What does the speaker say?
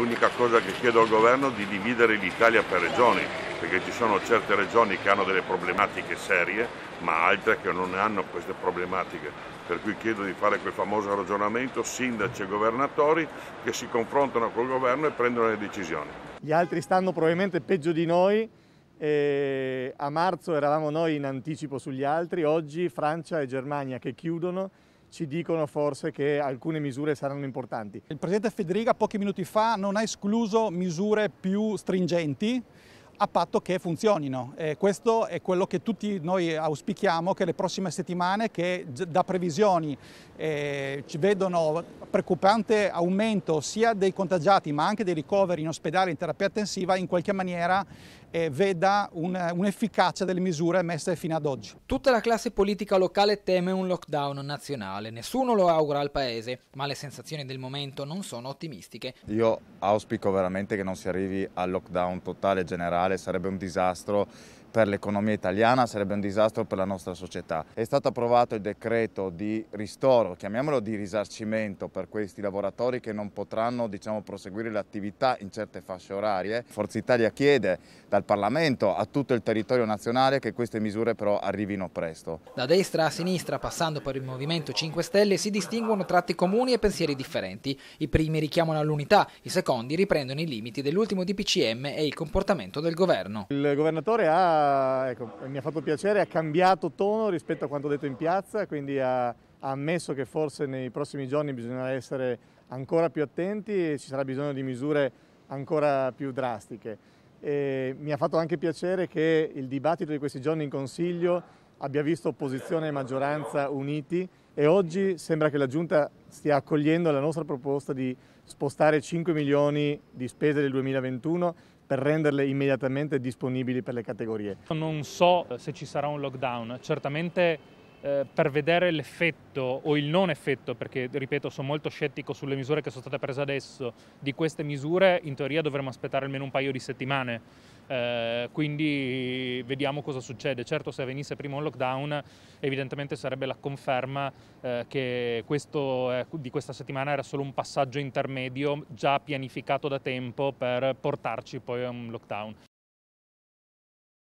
l'unica cosa che chiedo al governo è di dividere l'Italia per regioni, perché ci sono certe regioni che hanno delle problematiche serie, ma altre che non hanno queste problematiche. Per cui chiedo di fare quel famoso ragionamento sindaci e governatori che si confrontano col governo e prendono le decisioni. Gli altri stanno probabilmente peggio di noi. a marzo eravamo noi in anticipo sugli altri, oggi Francia e Germania che chiudono ci dicono forse che alcune misure saranno importanti. Il Presidente Federica pochi minuti fa non ha escluso misure più stringenti a patto che funzionino. E questo è quello che tutti noi auspichiamo che le prossime settimane, che da previsioni eh, ci vedono preoccupante aumento sia dei contagiati ma anche dei ricoveri in ospedale in terapia intensiva, in qualche maniera eh, veda un'efficacia un delle misure messe fino ad oggi. Tutta la classe politica locale teme un lockdown nazionale, nessuno lo augura al Paese, ma le sensazioni del momento non sono ottimistiche. Io auspico veramente che non si arrivi al lockdown totale generale mondiale, sarebbe un disastro per l'economia italiana, sarebbe un disastro per la nostra società. È stato approvato il decreto di ristoro, chiamiamolo di risarcimento per questi lavoratori che non potranno diciamo, proseguire l'attività in certe fasce orarie. Forza Italia chiede dal Parlamento a tutto il territorio nazionale che queste misure però arrivino presto. Da destra a sinistra, passando per il Movimento 5 Stelle, si distinguono tratti comuni e pensieri differenti. I primi richiamano all'unità, i secondi riprendono i limiti dell'ultimo DPCM e il comportamento del del governo. Il governatore ha, ecco, mi ha fatto piacere, ha cambiato tono rispetto a quanto detto in piazza, quindi ha, ha ammesso che forse nei prossimi giorni bisognerà essere ancora più attenti e ci sarà bisogno di misure ancora più drastiche. E mi ha fatto anche piacere che il dibattito di questi giorni in Consiglio abbia visto opposizione e maggioranza uniti e oggi sembra che la Giunta stia accogliendo la nostra proposta di spostare 5 milioni di spese del 2021 per renderle immediatamente disponibili per le categorie. Non so eh, se ci sarà un lockdown, certamente eh, per vedere l'effetto o il non effetto, perché ripeto sono molto scettico sulle misure che sono state prese adesso, di queste misure in teoria dovremmo aspettare almeno un paio di settimane, eh, quindi vediamo cosa succede. Certo se venisse prima un lockdown evidentemente sarebbe la conferma eh, che questo eh, di questa settimana era solo un passaggio intermedio già pianificato da tempo per portarci poi a un lockdown.